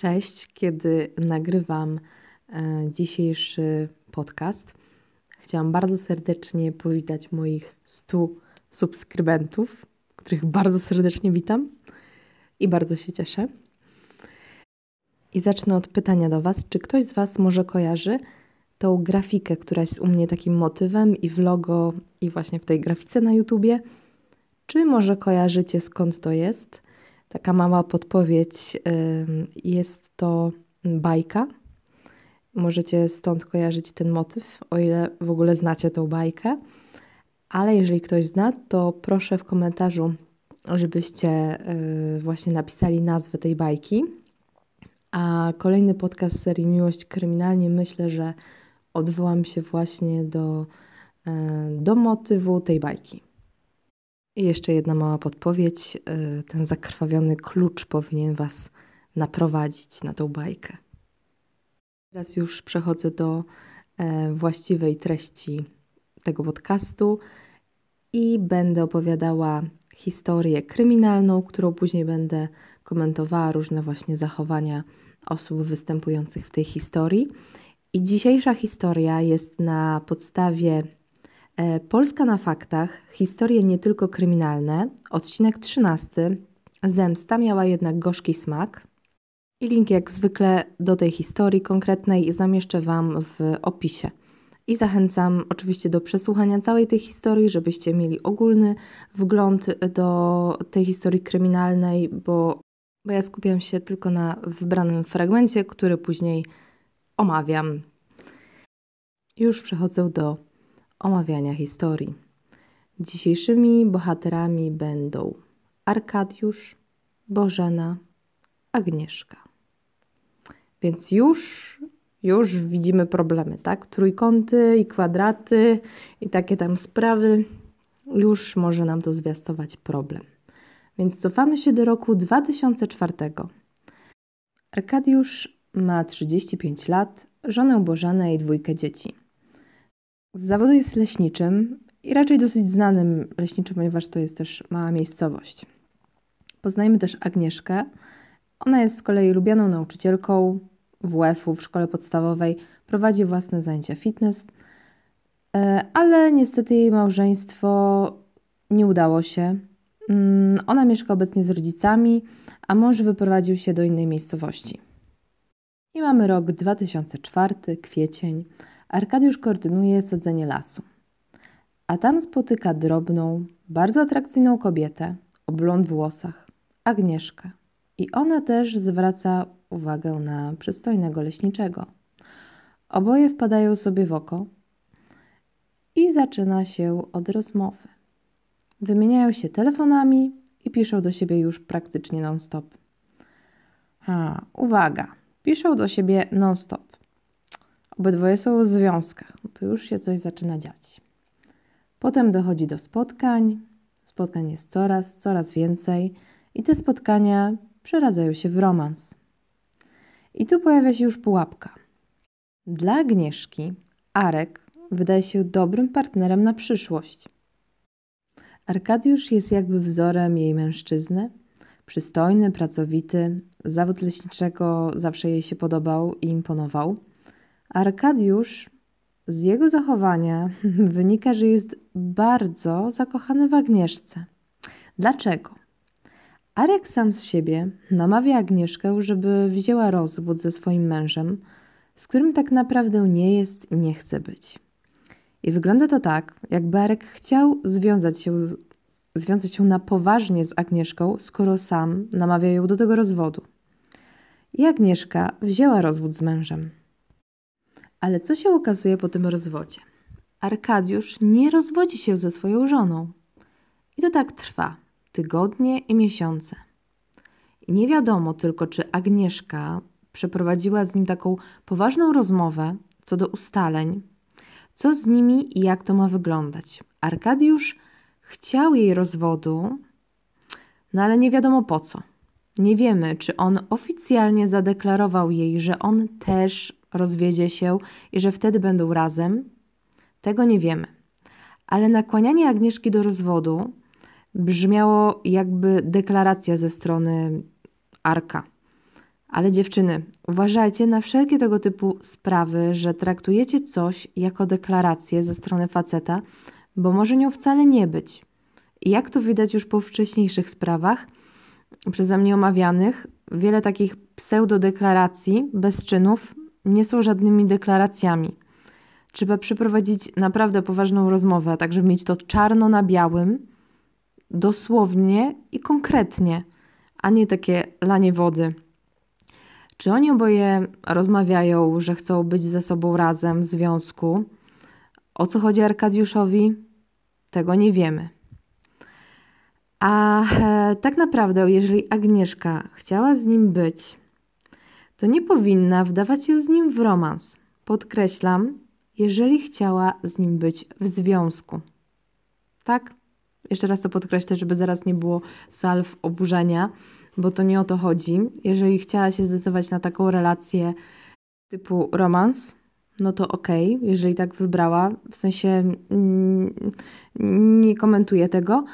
Cześć, kiedy nagrywam e, dzisiejszy podcast, chciałam bardzo serdecznie powitać moich 100 subskrybentów, których bardzo serdecznie witam i bardzo się cieszę. I zacznę od pytania do Was, czy ktoś z Was może kojarzy tą grafikę, która jest u mnie takim motywem i w logo, i właśnie w tej grafice na YouTubie? Czy może kojarzycie skąd to jest? Taka mała podpowiedź. Jest to bajka. Możecie stąd kojarzyć ten motyw, o ile w ogóle znacie tą bajkę. Ale jeżeli ktoś zna, to proszę w komentarzu, żebyście e, właśnie napisali nazwę tej bajki. A kolejny podcast serii Miłość Kryminalnie myślę, że odwołam się właśnie do, e, do motywu tej bajki. I jeszcze jedna mała podpowiedź. E, ten zakrwawiony klucz powinien Was naprowadzić na tą bajkę. Teraz już przechodzę do e, właściwej treści tego podcastu i będę opowiadała historię kryminalną, którą później będę komentowała różne właśnie zachowania osób występujących w tej historii. I dzisiejsza historia jest na podstawie E, Polska na faktach, historie nie tylko kryminalne, odcinek 13, zemsta miała jednak gorzki smak. I link jak zwykle do tej historii konkretnej zamieszczę Wam w opisie. I zachęcam oczywiście do przesłuchania całej tej historii, żebyście mieli ogólny wgląd do tej historii kryminalnej, bo, bo ja skupiam się tylko na wybranym fragmencie, który później omawiam. Już przechodzę do omawiania historii. Dzisiejszymi bohaterami będą Arkadiusz, Bożena, Agnieszka. Więc już, już widzimy problemy, tak? Trójkąty i kwadraty i takie tam sprawy. Już może nam to zwiastować problem. Więc cofamy się do roku 2004. Arkadiusz ma 35 lat, żonę Bożena i dwójkę dzieci. Z zawodu jest leśniczym i raczej dosyć znanym leśniczym, ponieważ to jest też mała miejscowość. Poznajmy też Agnieszkę. Ona jest z kolei lubianą nauczycielką WF-u w szkole podstawowej, prowadzi własne zajęcia fitness, e, ale niestety jej małżeństwo nie udało się. Mm, ona mieszka obecnie z rodzicami, a mąż wyprowadził się do innej miejscowości. I mamy rok 2004, kwiecień. Arkadiusz koordynuje sadzenie lasu. A tam spotyka drobną, bardzo atrakcyjną kobietę o blond włosach, Agnieszkę. I ona też zwraca uwagę na przystojnego leśniczego. Oboje wpadają sobie w oko i zaczyna się od rozmowy. Wymieniają się telefonami i piszą do siebie już praktycznie non-stop. A, uwaga, piszą do siebie non-stop obydwoje są w związkach, no to już się coś zaczyna dziać. Potem dochodzi do spotkań, spotkań jest coraz, coraz więcej i te spotkania przeradzają się w romans. I tu pojawia się już pułapka. Dla Agnieszki Arek wydaje się dobrym partnerem na przyszłość. Arkadiusz jest jakby wzorem jej mężczyzny. Przystojny, pracowity, zawód leśniczego zawsze jej się podobał i imponował. Arkadiusz z jego zachowania wynika, że jest bardzo zakochany w Agnieszce. Dlaczego? Arek sam z siebie namawia Agnieszkę, żeby wzięła rozwód ze swoim mężem, z którym tak naprawdę nie jest i nie chce być. I wygląda to tak, jakby Arek chciał związać się, związać się na poważnie z Agnieszką, skoro sam namawia ją do tego rozwodu. I Agnieszka wzięła rozwód z mężem. Ale co się okazuje po tym rozwodzie? Arkadiusz nie rozwodzi się ze swoją żoną. I to tak trwa tygodnie i miesiące. I nie wiadomo tylko, czy Agnieszka przeprowadziła z nim taką poważną rozmowę co do ustaleń, co z nimi i jak to ma wyglądać. Arkadiusz chciał jej rozwodu, no ale nie wiadomo po co. Nie wiemy, czy on oficjalnie zadeklarował jej, że on też rozwiedzie się i że wtedy będą razem, tego nie wiemy. Ale nakłanianie Agnieszki do rozwodu brzmiało jakby deklaracja ze strony Arka. Ale dziewczyny, uważajcie na wszelkie tego typu sprawy, że traktujecie coś jako deklarację ze strony faceta, bo może nią wcale nie być. jak to widać już po wcześniejszych sprawach, przeze mnie omawianych, wiele takich pseudodeklaracji bez czynów nie są żadnymi deklaracjami. Trzeba przeprowadzić naprawdę poważną rozmowę, tak żeby mieć to czarno na białym, dosłownie i konkretnie, a nie takie lanie wody. Czy oni oboje rozmawiają, że chcą być ze sobą razem w związku? O co chodzi Arkadiuszowi? Tego nie wiemy. A e, tak naprawdę, jeżeli Agnieszka chciała z nim być, to nie powinna wdawać się z nim w romans. Podkreślam, jeżeli chciała z nim być w związku. Tak? Jeszcze raz to podkreślę, żeby zaraz nie było salw oburzenia, bo to nie o to chodzi. Jeżeli chciała się zdecydować na taką relację typu romans, no to okej, okay, jeżeli tak wybrała, w sensie mm, nie komentuję tego,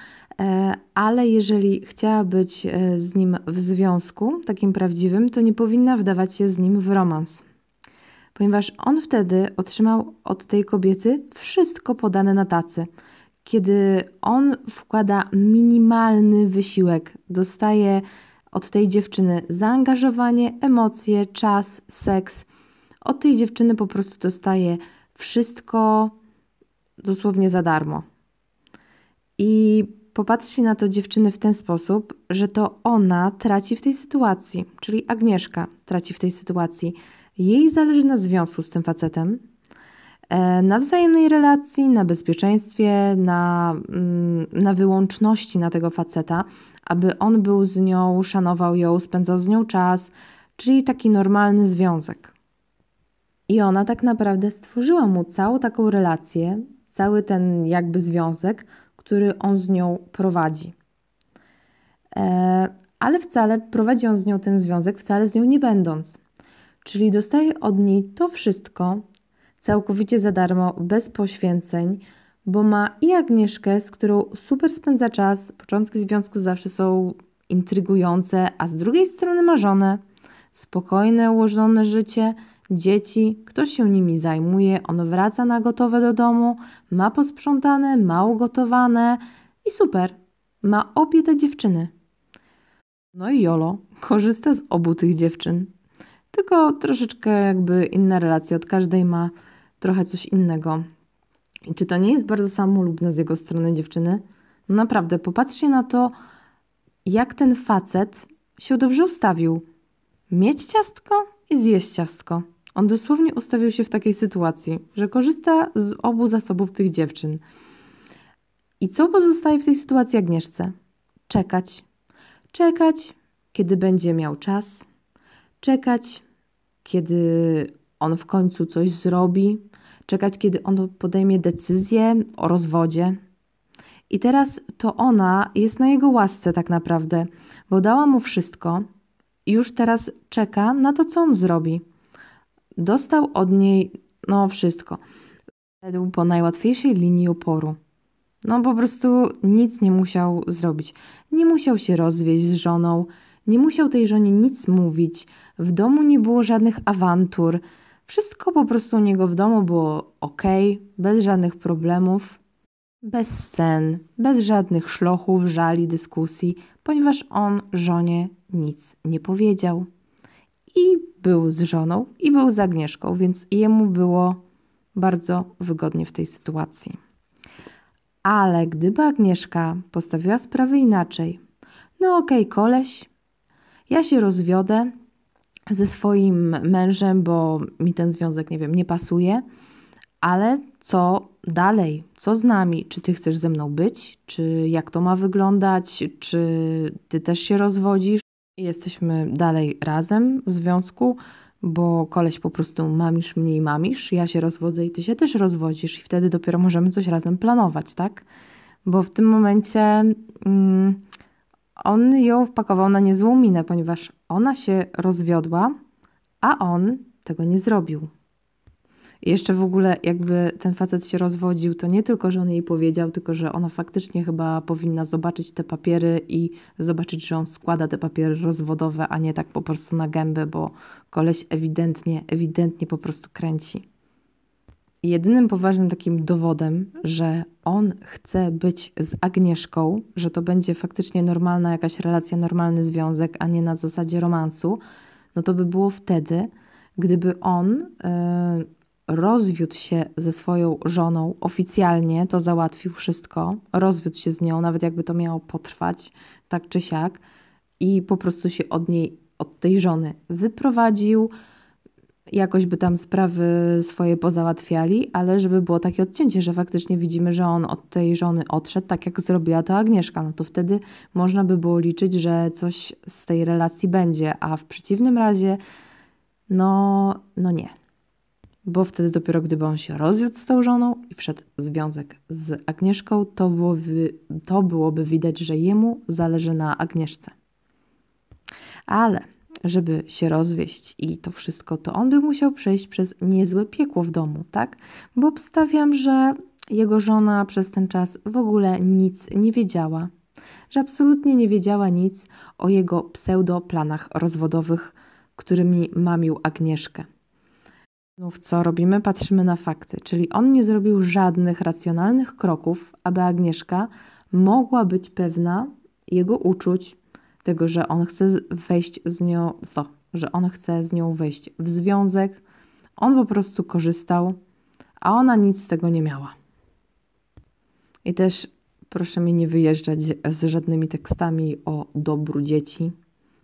E, ale jeżeli chciała być e, z nim w związku, takim prawdziwym, to nie powinna wdawać się z nim w romans. Ponieważ on wtedy otrzymał od tej kobiety wszystko podane na tacy. Kiedy on wkłada minimalny wysiłek, dostaje od tej dziewczyny zaangażowanie, emocje, czas, seks. Od tej dziewczyny po prostu dostaje wszystko dosłownie za darmo. I Popatrzcie na to dziewczyny w ten sposób, że to ona traci w tej sytuacji, czyli Agnieszka traci w tej sytuacji. Jej zależy na związku z tym facetem, e, na wzajemnej relacji, na bezpieczeństwie, na, mm, na wyłączności na tego faceta, aby on był z nią, szanował ją, spędzał z nią czas, czyli taki normalny związek. I ona tak naprawdę stworzyła mu całą taką relację, cały ten jakby związek, który on z nią prowadzi. E, ale wcale prowadzi on z nią ten związek, wcale z nią nie będąc. Czyli dostaje od niej to wszystko całkowicie za darmo, bez poświęceń, bo ma i Agnieszkę, z którą super spędza czas, początki związku zawsze są intrygujące, a z drugiej strony ma żonę, spokojne, ułożone życie – dzieci, ktoś się nimi zajmuje, on wraca na gotowe do domu, ma posprzątane, ma ugotowane i super, ma obie te dziewczyny. No i Jolo korzysta z obu tych dziewczyn. Tylko troszeczkę jakby inna relacja, od każdej ma trochę coś innego. I czy to nie jest bardzo samolubne z jego strony dziewczyny? No naprawdę, popatrzcie na to, jak ten facet się dobrze ustawił. Mieć ciastko i zjeść ciastko. On dosłownie ustawił się w takiej sytuacji, że korzysta z obu zasobów tych dziewczyn. I co pozostaje w tej sytuacji Agnieszce? Czekać. Czekać, kiedy będzie miał czas. Czekać, kiedy on w końcu coś zrobi. Czekać, kiedy on podejmie decyzję o rozwodzie. I teraz to ona jest na jego łasce tak naprawdę, bo dała mu wszystko i już teraz czeka na to, co on zrobi. Dostał od niej no wszystko. Szedł po najłatwiejszej linii oporu. No po prostu nic nie musiał zrobić. Nie musiał się rozwieść z żoną, nie musiał tej żonie nic mówić, w domu nie było żadnych awantur. Wszystko po prostu u niego w domu było ok, bez żadnych problemów, bez scen, bez żadnych szlochów, żali, dyskusji, ponieważ on żonie nic nie powiedział i był z żoną i był z Agnieszką, więc jemu było bardzo wygodnie w tej sytuacji. Ale gdyby Agnieszka postawiła sprawę inaczej, no okej, okay, koleś, ja się rozwiodę ze swoim mężem, bo mi ten związek, nie wiem, nie pasuje, ale co dalej? Co z nami? Czy ty chcesz ze mną być? Czy jak to ma wyglądać? Czy ty też się rozwodzisz? Jesteśmy dalej razem w związku, bo koleś po prostu mamisz mnie i mamisz, ja się rozwodzę i ty się też rozwodzisz i wtedy dopiero możemy coś razem planować, tak? Bo w tym momencie mm, on ją wpakował na niezłą minę, ponieważ ona się rozwiodła, a on tego nie zrobił. I jeszcze w ogóle jakby ten facet się rozwodził, to nie tylko, że on jej powiedział, tylko, że ona faktycznie chyba powinna zobaczyć te papiery i zobaczyć, że on składa te papiery rozwodowe, a nie tak po prostu na gębę, bo koleś ewidentnie, ewidentnie po prostu kręci. jedynym poważnym takim dowodem, że on chce być z Agnieszką, że to będzie faktycznie normalna jakaś relacja, normalny związek, a nie na zasadzie romansu, no to by było wtedy, gdyby on... Yy, rozwiódł się ze swoją żoną oficjalnie, to załatwił wszystko, rozwiódł się z nią, nawet jakby to miało potrwać, tak czy siak, i po prostu się od niej, od tej żony wyprowadził. Jakoś by tam sprawy swoje pozałatwiali, ale żeby było takie odcięcie, że faktycznie widzimy, że on od tej żony odszedł, tak jak zrobiła to Agnieszka, no to wtedy można by było liczyć, że coś z tej relacji będzie, a w przeciwnym razie, no, no nie bo wtedy dopiero gdyby on się rozwiódł z tą żoną i wszedł w związek z Agnieszką, to byłoby, to byłoby widać, że jemu zależy na Agnieszce. Ale żeby się rozwieść i to wszystko, to on by musiał przejść przez niezłe piekło w domu, tak? Bo obstawiam, że jego żona przez ten czas w ogóle nic nie wiedziała, że absolutnie nie wiedziała nic o jego pseudoplanach rozwodowych, którymi mamił Agnieszkę. Znów co robimy? Patrzymy na fakty, czyli on nie zrobił żadnych racjonalnych kroków, aby Agnieszka mogła być pewna jego uczuć, tego, że on chce wejść z nią, to, że on chce z nią wejść w związek. On po prostu korzystał, a ona nic z tego nie miała. I też proszę mi nie wyjeżdżać z żadnymi tekstami o dobru dzieci,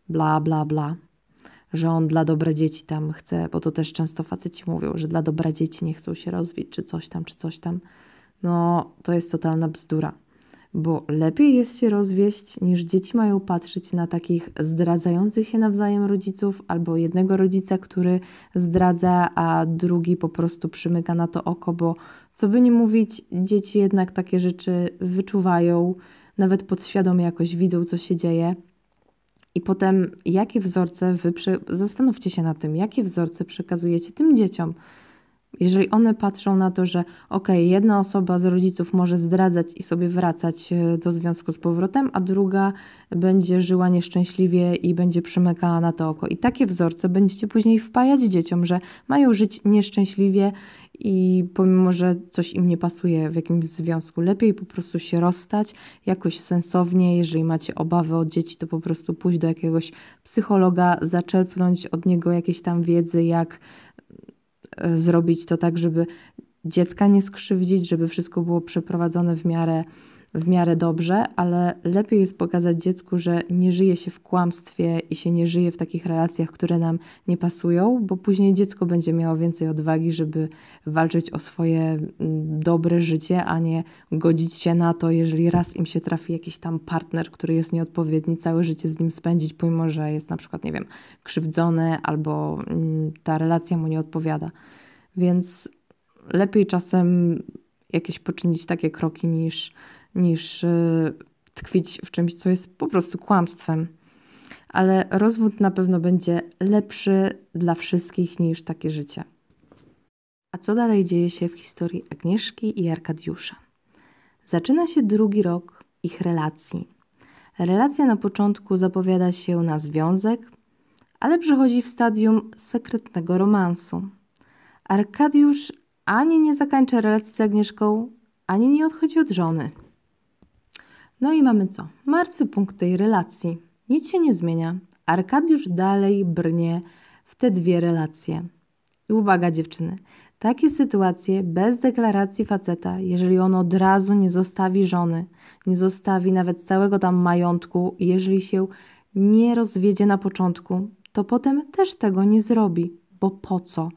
bla, bla, bla że on dla dobra dzieci tam chce, bo to też często faceci mówią, że dla dobra dzieci nie chcą się rozwić, czy coś tam, czy coś tam. No, to jest totalna bzdura, bo lepiej jest się rozwieść, niż dzieci mają patrzeć na takich zdradzających się nawzajem rodziców, albo jednego rodzica, który zdradza, a drugi po prostu przymyka na to oko, bo co by nie mówić, dzieci jednak takie rzeczy wyczuwają, nawet podświadomie jakoś widzą, co się dzieje. I potem, jakie wzorce wy zastanówcie się na tym, jakie wzorce przekazujecie tym dzieciom. Jeżeli one patrzą na to, że okej jedna osoba z rodziców może zdradzać i sobie wracać e, do związku z powrotem, a druga będzie żyła nieszczęśliwie i będzie przymykała na to oko. I takie wzorce będziecie później wpajać dzieciom, że mają żyć nieszczęśliwie i pomimo, że coś im nie pasuje w jakimś związku, lepiej po prostu się rozstać jakoś sensownie. Jeżeli macie obawy o dzieci, to po prostu pójść do jakiegoś psychologa, zaczerpnąć od niego jakieś tam wiedzy, jak e, zrobić to tak, żeby dziecka nie skrzywdzić, żeby wszystko było przeprowadzone w miarę w miarę dobrze, ale lepiej jest pokazać dziecku, że nie żyje się w kłamstwie i się nie żyje w takich relacjach, które nam nie pasują, bo później dziecko będzie miało więcej odwagi, żeby walczyć o swoje mm, dobre życie, a nie godzić się na to, jeżeli raz im się trafi jakiś tam partner, który jest nieodpowiedni, całe życie z nim spędzić, pomimo że jest na przykład, nie wiem, krzywdzony albo mm, ta relacja mu nie odpowiada. Więc lepiej czasem jakieś poczynić takie kroki niż niż y, tkwić w czymś, co jest po prostu kłamstwem. Ale rozwód na pewno będzie lepszy dla wszystkich niż takie życie. A co dalej dzieje się w historii Agnieszki i Arkadiusza? Zaczyna się drugi rok ich relacji. Relacja na początku zapowiada się na związek, ale przechodzi w stadium sekretnego romansu. Arkadiusz ani nie zakańcza relacji z Agnieszką, ani nie odchodzi od żony. No i mamy co? Martwy punkt tej relacji. Nic się nie zmienia. Arkadiusz dalej brnie w te dwie relacje. I uwaga dziewczyny, takie sytuacje bez deklaracji faceta, jeżeli on od razu nie zostawi żony, nie zostawi nawet całego tam majątku, jeżeli się nie rozwiedzie na początku, to potem też tego nie zrobi, bo po co?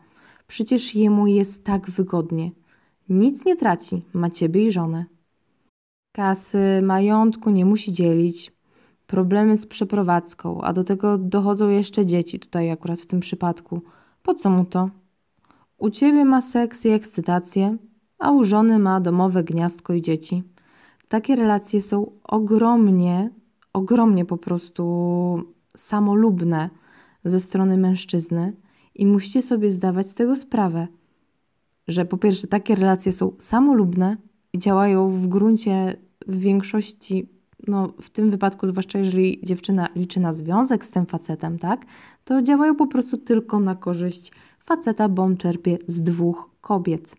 Przecież jemu jest tak wygodnie. Nic nie traci, ma ciebie i żonę kasy, majątku nie musi dzielić, problemy z przeprowadzką, a do tego dochodzą jeszcze dzieci, tutaj akurat w tym przypadku. Po co mu to? U ciebie ma seks i ekscytację, a u żony ma domowe gniazdko i dzieci. Takie relacje są ogromnie, ogromnie po prostu samolubne ze strony mężczyzny i musicie sobie zdawać z tego sprawę, że po pierwsze takie relacje są samolubne i działają w gruncie w większości, no w tym wypadku, zwłaszcza jeżeli dziewczyna liczy na związek z tym facetem, tak, to działają po prostu tylko na korzyść faceta, bo on czerpie z dwóch kobiet.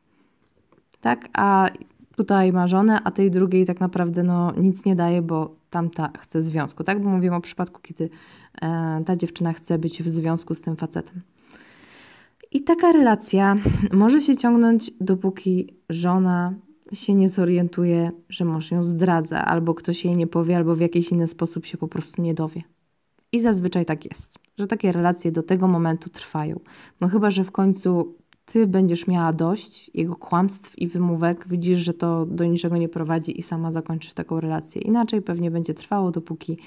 Tak, a tutaj ma żonę, a tej drugiej tak naprawdę no, nic nie daje, bo tamta chce związku, tak? Bo mówimy o przypadku, kiedy e, ta dziewczyna chce być w związku z tym facetem. I taka relacja może się ciągnąć, dopóki żona się nie zorientuje, że mąż ją zdradza, albo ktoś jej nie powie, albo w jakiś inny sposób się po prostu nie dowie. I zazwyczaj tak jest, że takie relacje do tego momentu trwają. No chyba, że w końcu ty będziesz miała dość jego kłamstw i wymówek, widzisz, że to do niczego nie prowadzi i sama zakończysz taką relację. Inaczej pewnie będzie trwało, dopóki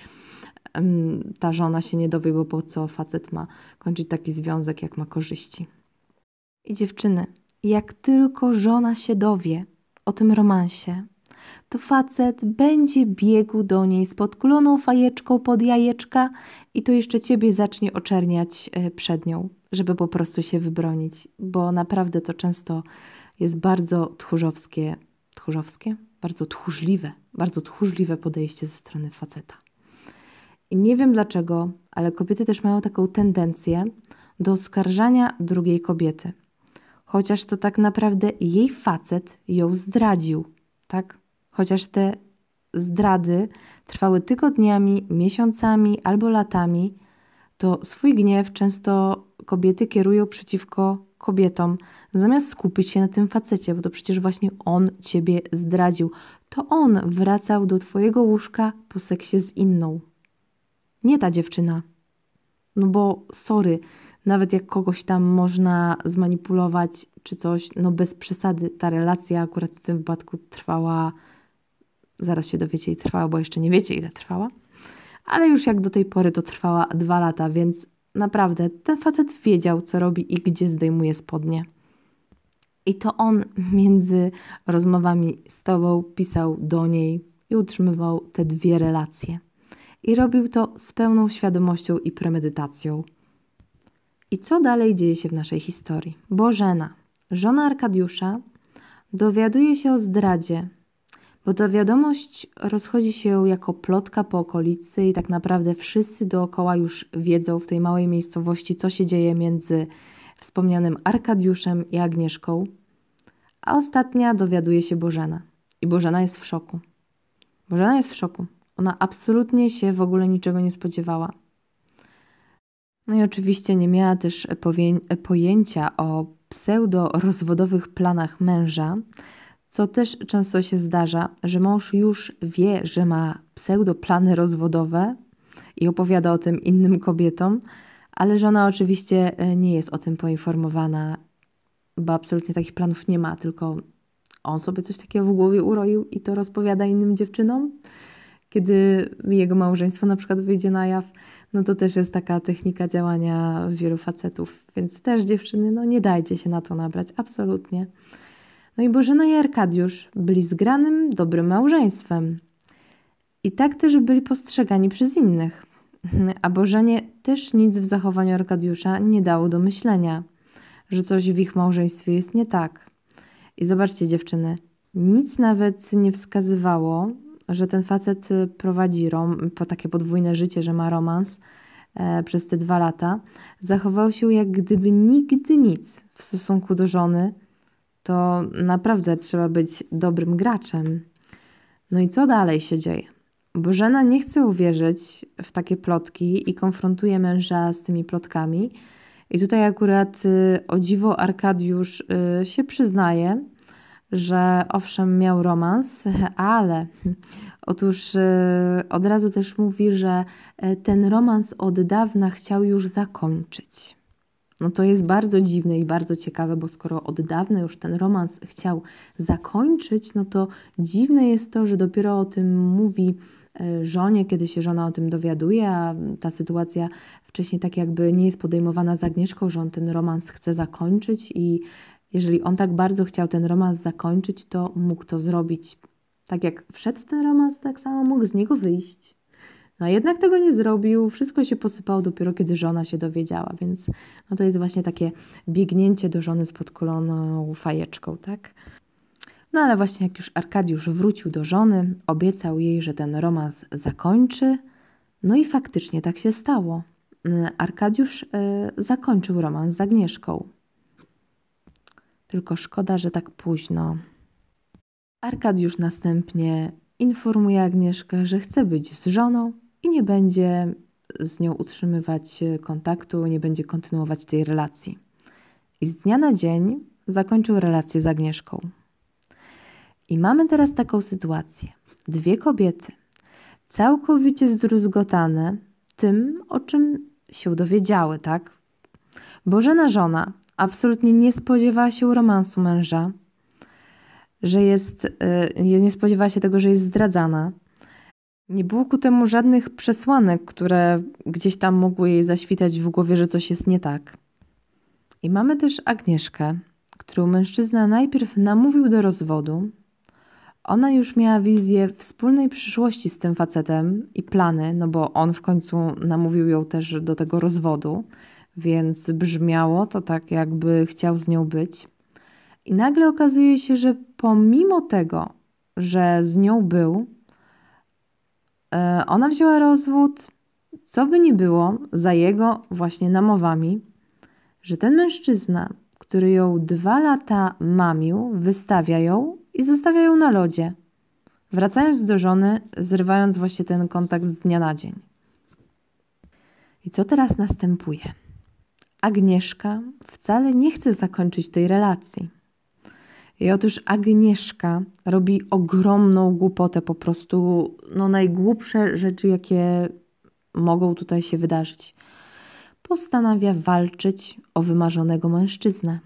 um, ta żona się nie dowie, bo po co facet ma kończyć taki związek, jak ma korzyści. I dziewczyny, jak tylko żona się dowie, o tym romansie, to facet będzie biegł do niej z podkuloną fajeczką pod jajeczka i to jeszcze ciebie zacznie oczerniać e, przed nią, żeby po prostu się wybronić, bo naprawdę to często jest bardzo tchórzowskie, tchórzowskie? Bardzo tchórzliwe, bardzo tchórzliwe podejście ze strony faceta. I nie wiem dlaczego, ale kobiety też mają taką tendencję do oskarżania drugiej kobiety – chociaż to tak naprawdę jej facet ją zdradził, tak? Chociaż te zdrady trwały tygodniami, miesiącami albo latami, to swój gniew często kobiety kierują przeciwko kobietom, zamiast skupić się na tym facecie, bo to przecież właśnie on ciebie zdradził. To on wracał do twojego łóżka po seksie z inną. Nie ta dziewczyna. No bo sorry, nawet jak kogoś tam można zmanipulować czy coś, no bez przesady ta relacja akurat w tym wypadku trwała, zaraz się dowiecie i trwała, bo jeszcze nie wiecie ile trwała, ale już jak do tej pory to trwała dwa lata, więc naprawdę ten facet wiedział co robi i gdzie zdejmuje spodnie. I to on między rozmowami z tobą pisał do niej i utrzymywał te dwie relacje. I robił to z pełną świadomością i premedytacją. I co dalej dzieje się w naszej historii? Bożena, żona Arkadiusza, dowiaduje się o zdradzie, bo ta wiadomość rozchodzi się jako plotka po okolicy i tak naprawdę wszyscy dookoła już wiedzą w tej małej miejscowości, co się dzieje między wspomnianym Arkadiuszem i Agnieszką, a ostatnia dowiaduje się Bożena. I Bożena jest w szoku. Bożena jest w szoku. Ona absolutnie się w ogóle niczego nie spodziewała. No i oczywiście nie miała też pojęcia o pseudo-rozwodowych planach męża, co też często się zdarza, że mąż już wie, że ma pseudo plany rozwodowe i opowiada o tym innym kobietom, ale żona oczywiście e, nie jest o tym poinformowana, bo absolutnie takich planów nie ma, tylko on sobie coś takiego w głowie uroił i to rozpowiada innym dziewczynom, kiedy jego małżeństwo na przykład wyjdzie na jaw no to też jest taka technika działania wielu facetów. Więc też dziewczyny, no nie dajcie się na to nabrać, absolutnie. No i Bożena i Arkadiusz byli zgranym, dobrym małżeństwem. I tak też byli postrzegani przez innych. A Bożenie też nic w zachowaniu Arkadiusza nie dało do myślenia, że coś w ich małżeństwie jest nie tak. I zobaczcie, dziewczyny, nic nawet nie wskazywało, że ten facet y, prowadzi rom, po takie podwójne życie, że ma romans e, przez te dwa lata, zachował się jak gdyby nigdy nic w stosunku do żony, to naprawdę trzeba być dobrym graczem. No i co dalej się dzieje? Bo żena nie chce uwierzyć w takie plotki i konfrontuje męża z tymi plotkami. I tutaj akurat y, o dziwo Arkadiusz y, się przyznaje, że owszem, miał romans, ale otóż e, od razu też mówi, że e, ten romans od dawna chciał już zakończyć. No to jest bardzo dziwne i bardzo ciekawe, bo skoro od dawna już ten romans chciał zakończyć, no to dziwne jest to, że dopiero o tym mówi e, żonie, kiedy się żona o tym dowiaduje, a ta sytuacja wcześniej tak jakby nie jest podejmowana z Agnieszką, że on ten romans chce zakończyć i jeżeli on tak bardzo chciał ten romans zakończyć, to mógł to zrobić. Tak jak wszedł w ten romans, tak samo mógł z niego wyjść. No a jednak tego nie zrobił, wszystko się posypało dopiero kiedy żona się dowiedziała, więc no to jest właśnie takie biegnięcie do żony z podkuloną fajeczką, tak? No ale właśnie jak już Arkadiusz wrócił do żony, obiecał jej, że ten romans zakończy. No i faktycznie tak się stało. Arkadiusz y, zakończył romans z Agnieszką. Tylko szkoda, że tak późno. Arkadiusz następnie informuje Agnieszkę, że chce być z żoną i nie będzie z nią utrzymywać kontaktu, nie będzie kontynuować tej relacji. I z dnia na dzień zakończył relację z Agnieszką. I mamy teraz taką sytuację. Dwie kobiety, całkowicie zdruzgotane tym, o czym się dowiedziały, tak? Bożena żona absolutnie nie spodziewała się romansu męża, że jest, y, nie spodziewała się tego, że jest zdradzana. Nie było ku temu żadnych przesłanek, które gdzieś tam mogły jej zaświtać w głowie, że coś jest nie tak. I mamy też Agnieszkę, którą mężczyzna najpierw namówił do rozwodu. Ona już miała wizję wspólnej przyszłości z tym facetem i plany, no bo on w końcu namówił ją też do tego rozwodu więc brzmiało to tak, jakby chciał z nią być. I nagle okazuje się, że pomimo tego, że z nią był, e, ona wzięła rozwód, co by nie było, za jego właśnie namowami, że ten mężczyzna, który ją dwa lata mamił, wystawia ją i zostawia ją na lodzie, wracając do żony, zrywając właśnie ten kontakt z dnia na dzień. I co teraz następuje? Agnieszka wcale nie chce zakończyć tej relacji. I otóż Agnieszka robi ogromną głupotę, po prostu no, najgłupsze rzeczy, jakie mogą tutaj się wydarzyć. Postanawia walczyć o wymarzonego mężczyznę.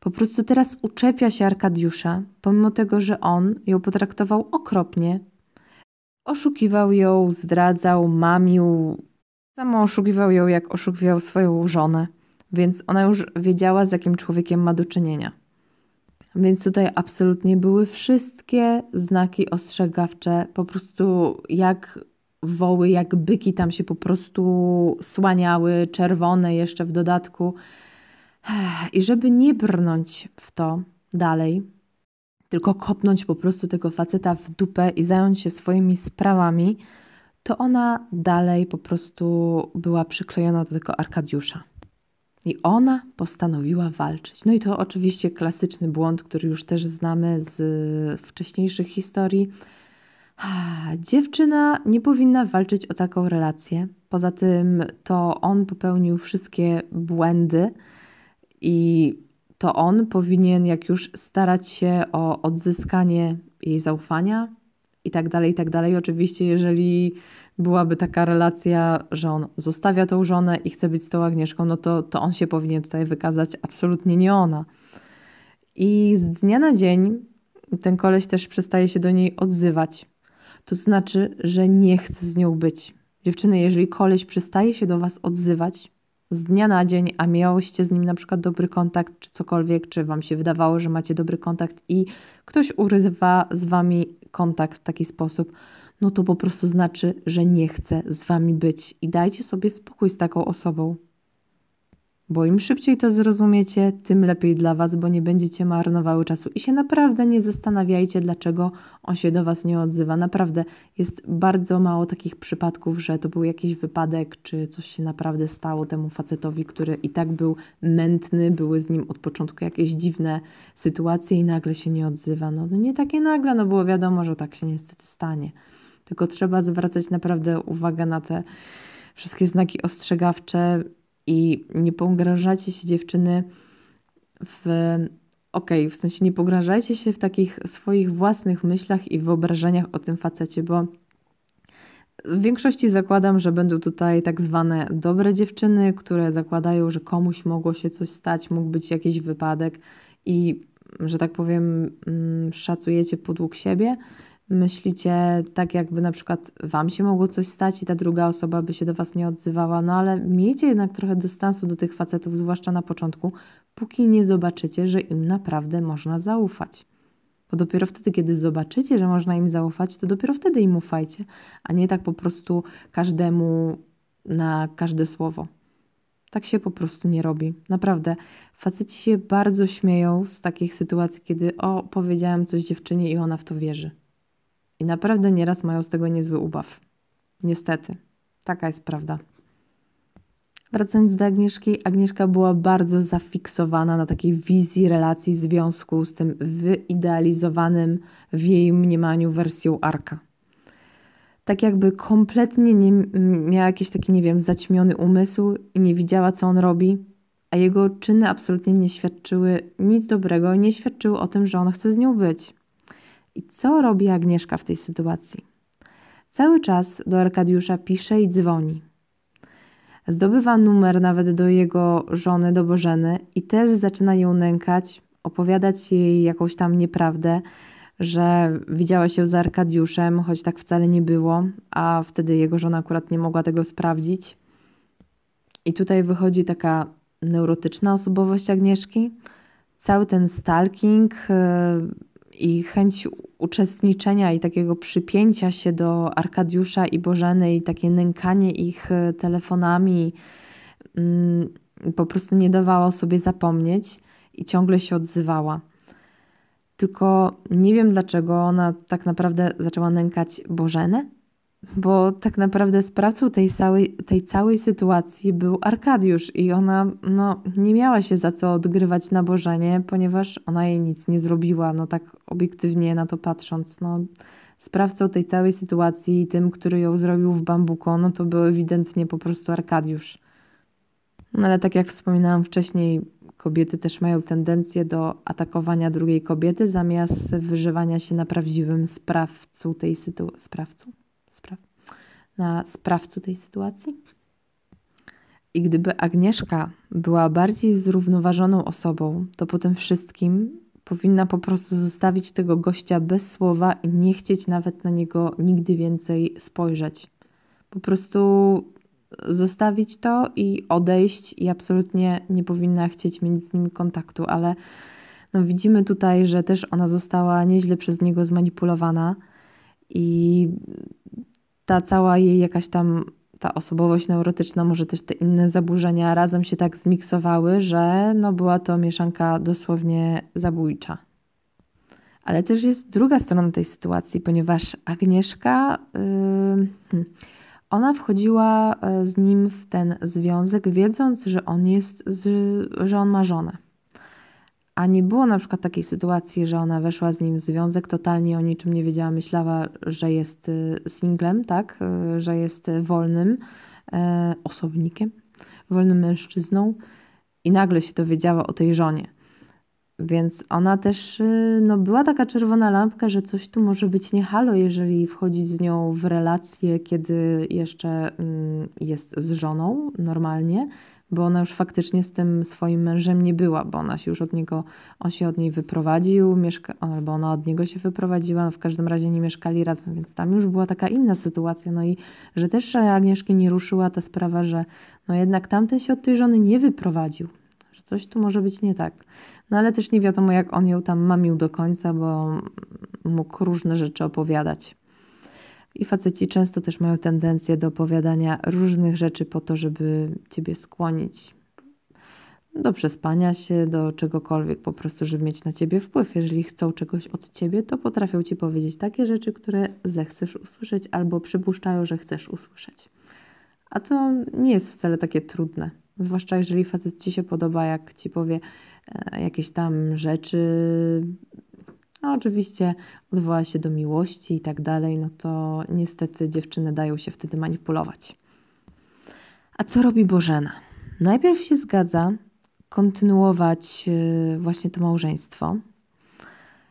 Po prostu teraz uczepia się Arkadiusza, pomimo tego, że on ją potraktował okropnie. Oszukiwał ją, zdradzał, mamił, Samo oszukiwał ją, jak oszukiwał swoją żonę, więc ona już wiedziała, z jakim człowiekiem ma do czynienia. Więc tutaj absolutnie były wszystkie znaki ostrzegawcze, po prostu jak woły, jak byki tam się po prostu słaniały, czerwone jeszcze w dodatku. I żeby nie brnąć w to dalej, tylko kopnąć po prostu tego faceta w dupę i zająć się swoimi sprawami, to ona dalej po prostu była przyklejona do tego Arkadiusza. I ona postanowiła walczyć. No i to oczywiście klasyczny błąd, który już też znamy z y, wcześniejszych historii. Dziewczyna nie powinna walczyć o taką relację. Poza tym to on popełnił wszystkie błędy i to on powinien, jak już starać się o odzyskanie jej zaufania, i tak dalej, i tak dalej. Oczywiście, jeżeli byłaby taka relacja, że on zostawia tą żonę i chce być z tą Agnieszką, no to, to on się powinien tutaj wykazać, absolutnie nie ona. I z dnia na dzień ten koleś też przestaje się do niej odzywać. To znaczy, że nie chce z nią być. Dziewczyny, jeżeli koleś przestaje się do was odzywać, z dnia na dzień, a miałyście z nim na przykład dobry kontakt, czy cokolwiek, czy wam się wydawało, że macie dobry kontakt i ktoś urywa z wami kontakt w taki sposób, no to po prostu znaczy, że nie chce z wami być i dajcie sobie spokój z taką osobą. Bo im szybciej to zrozumiecie, tym lepiej dla Was, bo nie będziecie marnowały czasu i się naprawdę nie zastanawiajcie, dlaczego on się do Was nie odzywa. Naprawdę jest bardzo mało takich przypadków, że to był jakiś wypadek, czy coś się naprawdę stało temu facetowi, który i tak był mętny, były z nim od początku jakieś dziwne sytuacje i nagle się nie odzywa. No, no nie takie nagle, no było wiadomo, że tak się niestety stanie. Tylko trzeba zwracać naprawdę uwagę na te wszystkie znaki ostrzegawcze, i nie pogrążacie się dziewczyny w okej, okay, w sensie nie pogrążajcie się w takich swoich własnych myślach i wyobrażeniach o tym facecie, bo w większości zakładam, że będą tutaj tak zwane dobre dziewczyny, które zakładają, że komuś mogło się coś stać, mógł być jakiś wypadek i że tak powiem, mm, szacujecie podług siebie, myślicie tak, jakby na przykład wam się mogło coś stać i ta druga osoba by się do was nie odzywała, no ale miejcie jednak trochę dystansu do tych facetów, zwłaszcza na początku, póki nie zobaczycie, że im naprawdę można zaufać. Bo dopiero wtedy, kiedy zobaczycie, że można im zaufać, to dopiero wtedy im ufajcie, a nie tak po prostu każdemu na każde słowo. Tak się po prostu nie robi. Naprawdę, faceci się bardzo śmieją z takich sytuacji, kiedy o, powiedziałem coś dziewczynie i ona w to wierzy. I naprawdę nieraz mają z tego niezły ubaw. Niestety, taka jest prawda. Wracając do Agnieszki, Agnieszka była bardzo zafiksowana na takiej wizji relacji związku z tym wyidealizowanym w jej mniemaniu wersją Arka. Tak jakby kompletnie nie miała jakiś taki, nie wiem, zaćmiony umysł i nie widziała, co on robi, a jego czyny absolutnie nie świadczyły nic dobrego, nie świadczyły o tym, że on chce z nią być. I co robi Agnieszka w tej sytuacji? Cały czas do Arkadiusza pisze i dzwoni. Zdobywa numer nawet do jego żony, do Bożeny i też zaczyna ją nękać, opowiadać jej jakąś tam nieprawdę, że widziała się z Arkadiuszem, choć tak wcale nie było, a wtedy jego żona akurat nie mogła tego sprawdzić. I tutaj wychodzi taka neurotyczna osobowość Agnieszki. Cały ten stalking, y, i chęć uczestniczenia i takiego przypięcia się do Arkadiusza i Bożeny i takie nękanie ich e, telefonami mm, po prostu nie dawało sobie zapomnieć i ciągle się odzywała. Tylko nie wiem dlaczego ona tak naprawdę zaczęła nękać Bożenę, bo tak naprawdę sprawcą tej całej, tej całej sytuacji był Arkadiusz i ona no, nie miała się za co odgrywać na Bożenie, ponieważ ona jej nic nie zrobiła, no tak obiektywnie na to patrząc. No, sprawcą tej całej sytuacji i tym, który ją zrobił w bambuko, no to był ewidentnie po prostu Arkadiusz. No ale tak jak wspominałam wcześniej, kobiety też mają tendencję do atakowania drugiej kobiety zamiast wyżywania się na prawdziwym sprawcu tej sytuacji na sprawcu tej sytuacji. I gdyby Agnieszka była bardziej zrównoważoną osobą, to po tym wszystkim powinna po prostu zostawić tego gościa bez słowa i nie chcieć nawet na niego nigdy więcej spojrzeć. Po prostu zostawić to i odejść, i absolutnie nie powinna chcieć mieć z nim kontaktu, ale no widzimy tutaj, że też ona została nieźle przez niego zmanipulowana i ta cała jej jakaś tam ta osobowość neurotyczna, może też te inne zaburzenia razem się tak zmiksowały, że no była to mieszanka dosłownie zabójcza. Ale też jest druga strona tej sytuacji, ponieważ Agnieszka, yy, hmm, ona wchodziła e, z nim w ten związek, wiedząc, że on jest, z, że on ma żonę. A nie było na przykład takiej sytuacji, że ona weszła z nim w związek, totalnie o niczym nie wiedziała, myślała, że jest y, singlem, tak? Y, że jest wolnym e, osobnikiem, wolnym mężczyzną i nagle się dowiedziała o tej żonie. Więc ona też y, no, była taka czerwona lampka, że coś tu może być nie halo, jeżeli wchodzi z nią w relację, kiedy jeszcze mm, jest z żoną normalnie, bo ona już faktycznie z tym swoim mężem nie była, bo ona się już od niego, on się od niej wyprowadził, mieszka, albo ona od niego się wyprowadziła, no w każdym razie nie mieszkali razem, więc tam już była taka inna sytuacja, no i że też Agnieszki nie ruszyła ta sprawa, że no jednak tamten się od tej żony nie wyprowadził, że coś tu może być nie tak. No ale też nie wiadomo, jak on ją tam mamił do końca, bo mógł różne rzeczy opowiadać. I faceci często też mają tendencję do opowiadania różnych rzeczy po to, żeby ciebie skłonić do przespania się, do czegokolwiek, po prostu, żeby mieć na ciebie wpływ. Jeżeli chcą czegoś od ciebie, to potrafią ci powiedzieć takie rzeczy, które zechcesz usłyszeć albo przypuszczają, że chcesz usłyszeć. A to nie jest wcale takie trudne. Zwłaszcza jeżeli facet ci się podoba, jak ci powie e, jakieś tam rzeczy a oczywiście odwoła się do miłości i tak dalej, no to niestety dziewczyny dają się wtedy manipulować. A co robi Bożena? Najpierw się zgadza kontynuować y, właśnie to małżeństwo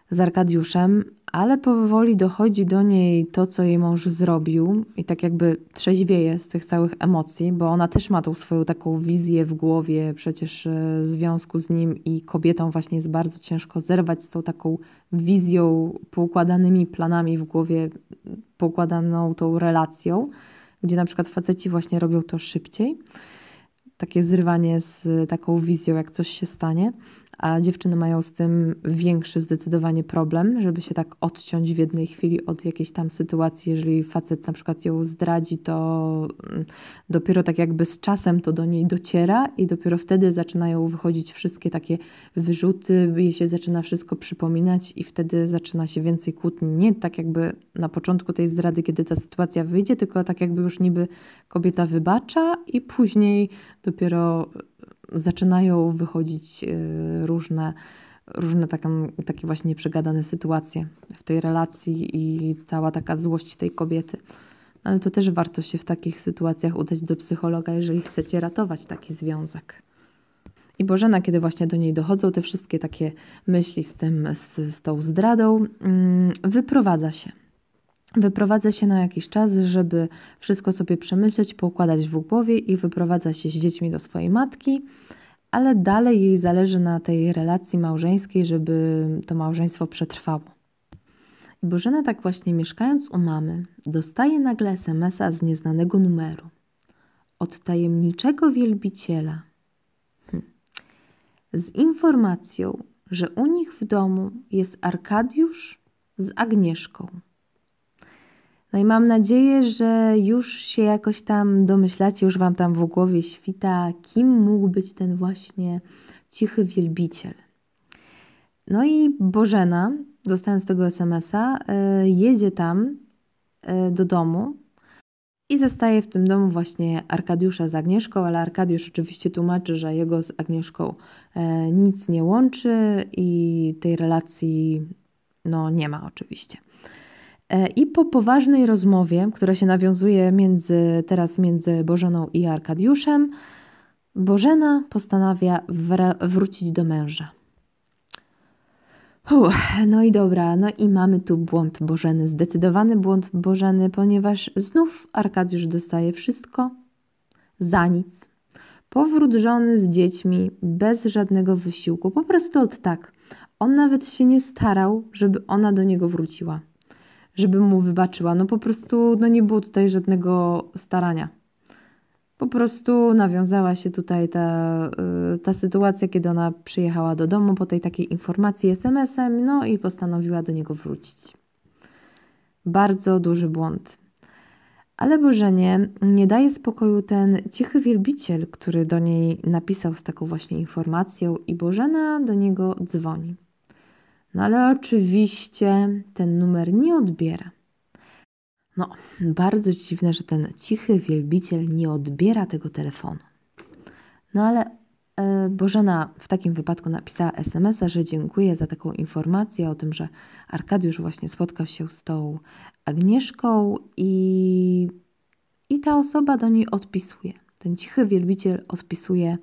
z Arkadiuszem, ale powoli dochodzi do niej to, co jej mąż zrobił, i tak jakby trzeźwieje z tych całych emocji, bo ona też ma tą swoją taką wizję w głowie, przecież e, w związku z nim i kobietą, właśnie jest bardzo ciężko zerwać z tą taką wizją, poukładanymi planami w głowie, poukładaną tą relacją, gdzie na przykład faceci właśnie robią to szybciej. Takie zrywanie z taką wizją, jak coś się stanie a dziewczyny mają z tym większy zdecydowanie problem, żeby się tak odciąć w jednej chwili od jakiejś tam sytuacji. Jeżeli facet na przykład ją zdradzi, to mm, dopiero tak jakby z czasem to do niej dociera i dopiero wtedy zaczynają wychodzić wszystkie takie wyrzuty, jej się zaczyna wszystko przypominać i wtedy zaczyna się więcej kłótni. Nie tak jakby na początku tej zdrady, kiedy ta sytuacja wyjdzie, tylko tak jakby już niby kobieta wybacza i później dopiero zaczynają wychodzić y, różne, różne takie, takie właśnie przegadane sytuacje w tej relacji i cała taka złość tej kobiety. No, ale to też warto się w takich sytuacjach udać do psychologa, jeżeli chcecie ratować taki związek. I Bożena, kiedy właśnie do niej dochodzą te wszystkie takie myśli z, tym, z, z tą zdradą, mm, wyprowadza się Wyprowadza się na jakiś czas, żeby wszystko sobie przemyśleć, poukładać w głowie i wyprowadza się z dziećmi do swojej matki, ale dalej jej zależy na tej relacji małżeńskiej, żeby to małżeństwo przetrwało. I Bożena tak właśnie mieszkając u mamy, dostaje nagle SMSa z nieznanego numeru. Od tajemniczego wielbiciela. Hm. Z informacją, że u nich w domu jest Arkadiusz z Agnieszką. No i mam nadzieję, że już się jakoś tam domyślacie, już Wam tam w głowie świta, kim mógł być ten właśnie cichy wielbiciel. No i Bożena, dostając tego SMS-a, e, jedzie tam e, do domu i zostaje w tym domu właśnie Arkadiusza z Agnieszką, ale Arkadiusz oczywiście tłumaczy, że jego z Agnieszką e, nic nie łączy i tej relacji no, nie ma oczywiście. E, I po poważnej rozmowie, która się nawiązuje między, teraz między Bożeną i Arkadiuszem, Bożena postanawia wrócić do męża. no i dobra, no i mamy tu błąd Bożeny, zdecydowany błąd Bożeny, ponieważ znów Arkadiusz dostaje wszystko za nic. Powrót żony z dziećmi bez żadnego wysiłku, po prostu od tak. On nawet się nie starał, żeby ona do niego wróciła żebym mu wybaczyła. No po prostu no nie było tutaj żadnego starania. Po prostu nawiązała się tutaj ta, y, ta sytuacja, kiedy ona przyjechała do domu po tej takiej informacji SMS-em, no i postanowiła do niego wrócić. Bardzo duży błąd. Ale Bożenie nie daje spokoju ten cichy wielbiciel, który do niej napisał z taką właśnie informacją, i Bożena do niego dzwoni. No ale oczywiście ten numer nie odbiera. No, bardzo dziwne, że ten cichy wielbiciel nie odbiera tego telefonu. No ale e, Bożena w takim wypadku napisała SMS-a, że dziękuję za taką informację o tym, że Arkadiusz właśnie spotkał się z tą Agnieszką i, i ta osoba do niej odpisuje. Ten cichy wielbiciel odpisuje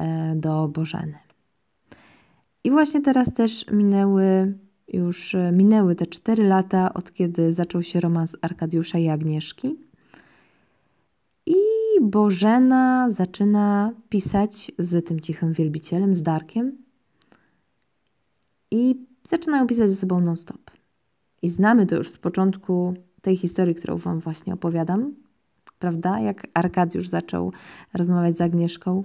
e, do Bożeny. I właśnie teraz też minęły już e, minęły te 4 lata, od kiedy zaczął się romans Arkadiusza i Agnieszki. I Bożena zaczyna pisać z tym cichym wielbicielem, z Darkiem. I zaczynają pisać ze sobą non-stop. I znamy to już z początku tej historii, którą Wam właśnie opowiadam, prawda? Jak Arkadiusz zaczął rozmawiać z Agnieszką.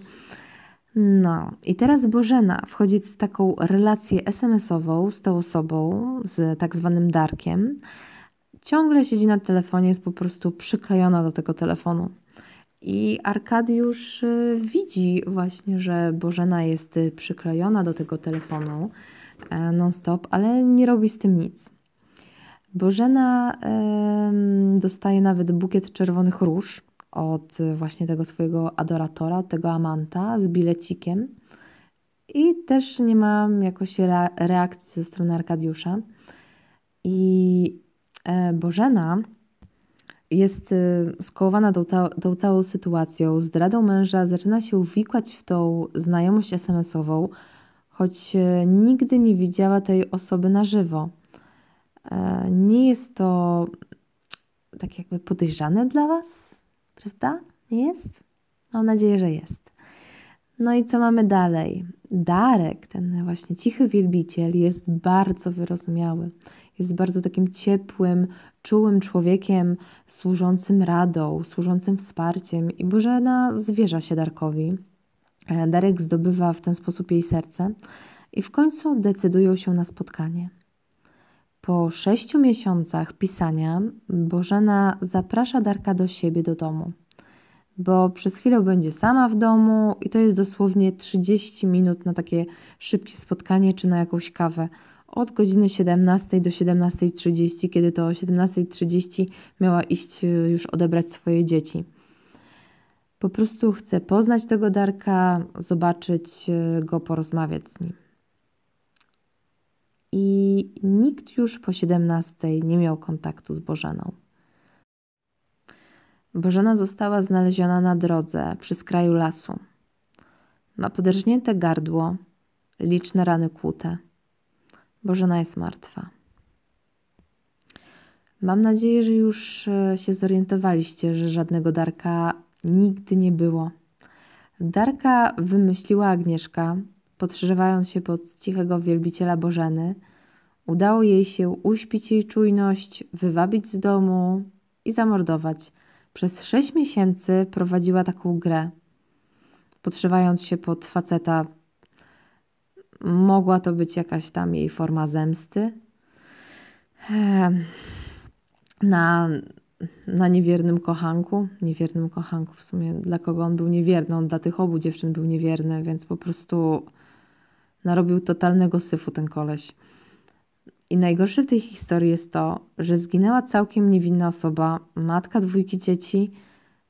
No, i teraz Bożena wchodzi w taką relację SMS-ową z tą osobą, z tak zwanym Darkiem. Ciągle siedzi na telefonie, jest po prostu przyklejona do tego telefonu. I Arkadiusz y, widzi właśnie, że Bożena jest y, przyklejona do tego telefonu e, non-stop, ale nie robi z tym nic. Bożena dostaje nawet bukiet czerwonych róż od y, właśnie tego swojego adoratora, tego amanta z bilecikiem. I też nie mam jakoś reakcji ze strony Arkadiusza. I e, Bożena jest y, skołowana tą, tą całą sytuacją, zdradą męża, zaczyna się wikłać w tą znajomość SMS-ową, choć y, nigdy nie widziała tej osoby na żywo. E, nie jest to tak jakby podejrzane dla Was? Prawda? Nie jest? Mam nadzieję, że jest. No i co mamy dalej? Darek, ten właśnie cichy wielbiciel, jest bardzo wyrozumiały. Jest bardzo takim ciepłym, czułym człowiekiem, służącym radą, służącym wsparciem. I Bożena zwierza się Darkowi. E, Darek zdobywa w ten sposób jej serce i w końcu decydują się na spotkanie. Po sześciu miesiącach pisania Bożena zaprasza Darka do siebie do domu, bo przez chwilę będzie sama w domu i to jest dosłownie 30 minut na takie szybkie spotkanie czy na jakąś kawę. Od godziny 17 do 17.30, kiedy to o 17.30 miała iść y, już odebrać swoje dzieci. Po prostu chcę poznać tego Darka, zobaczyć y, go, porozmawiać z nim i nikt już po 17 nie miał kontaktu z Bożeną. Bożena została znaleziona na drodze przy skraju lasu. Ma podrżnięte gardło, liczne rany kłute. Bożena jest martwa. Mam nadzieję, że już e, się zorientowaliście, że żadnego Darka nigdy nie było. Darka wymyśliła Agnieszka, podszywając się pod cichego wielbiciela Bożeny, udało jej się uśpić jej czujność, wywabić z domu i zamordować. Przez sześć miesięcy prowadziła taką grę. Podszywając się pod faceta, mogła to być jakaś tam jej forma zemsty. Ehm, na, na niewiernym kochanku, niewiernym kochanku w sumie, dla kogo on był niewierny, on dla tych obu dziewczyn był niewierny, więc po prostu Narobił totalnego syfu ten koleś. I najgorsze w tej historii jest to, że zginęła całkiem niewinna osoba, matka dwójki dzieci.